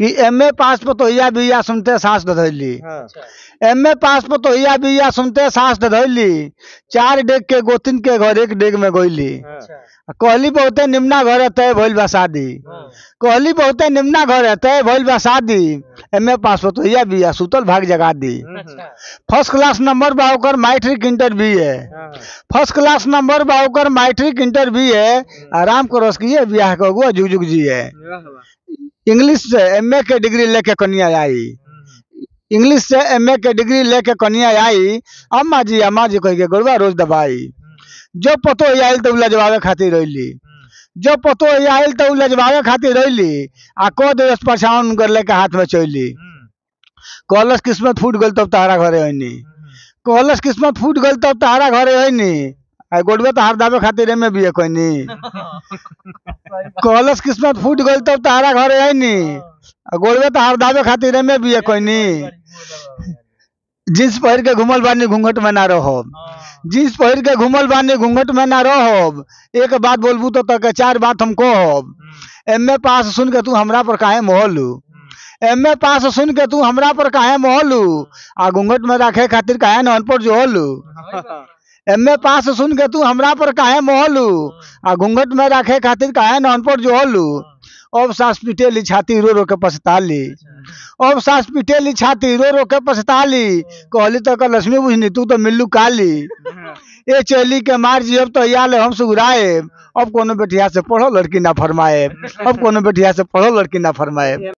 कि ए पास पर तोहिया बिया सुनते सांस एम ए पास पर तोहिया बिया सुनते सांस दधली चार डेग के गोतिन के घर एक डेग में गईली हाँ। कहली बहुते निमना घर तय भइल बा शादी हाँ। कहली बहुते निम्ना घर रहते तो भइल बा शादी हाँ। एम ए पास तो होतैया भी सुतल भाग जगा दी फर्स्ट क्लास नंबर बा ओकर मैट्रिक इंटर भी है फर्स्ट क्लास नंबर बा ओकर मैट्रिक इंटर भी है हाँ। आराम करो सकिए बियाह के अगुआ जुग जुग जी है इंग्लिश से एम ए के डिग्री लेके कनिया आई इंग्लिश हाँ। से एम ए के डिग्री लेके कनिया आई अम्मा जी अम्मा जी कह के गुरुआ रोज दबाई जो पतो आयल तो जवाबे खातिर रही जब पतो आई आयल तो लजवावे खातिर रैली आ कह दे परेशान कर लेके हाथ में चली हम्म। कहलस किस्मत फूट गल तब तो तहरा घरे ऐनी हम्म। कहलस किस्मत फूट गल तब तो तहरा घरे ऐनी आ गोडवे तो हार दावे खातिर में भी कोनी कहलस किस्मत फूट गल तब तो तहरा घरे ऐनी हाँ। आ गोडवे तो हार दावे खातिर में भी कोनी जींस पहर के घूमल बानी घूंघट में ना रहो हाँ। जींस पहर के घूमल बानी घूंघट में ना रहो एक बात बोलबू तो तक चार बात हम कह एम पास सुन के तू हमरा हम्म। पर काहे मोहलू एम ए पास सुन के तू हमरा पर काहे मोहलू आ घूंघट में रखे खातिर काहे न अनपढ़ जो होलू हम्म। एम पास सुन के तू हमरा पर काहे मोहलू हाँ। आ घूंघट में रखे खातिर काहे न अनपढ़ जो होलू हाँ। अब सास पीटे ली छाती रो रो के पछताली अच्छा। अब सास पीटे ली छाती रो रो के पछताली हाँ। कहली तो का लक्ष्मी बुझनी तू तो मिल्लू काली हाँ। ए चली के मार जी अब तो याल हम सुगराए अब कोनो बेटिया से पढ़ो लड़की ना फरमाए अब हाँ। कोनो बेटिया से पढ़ो लड़की ना फरमाए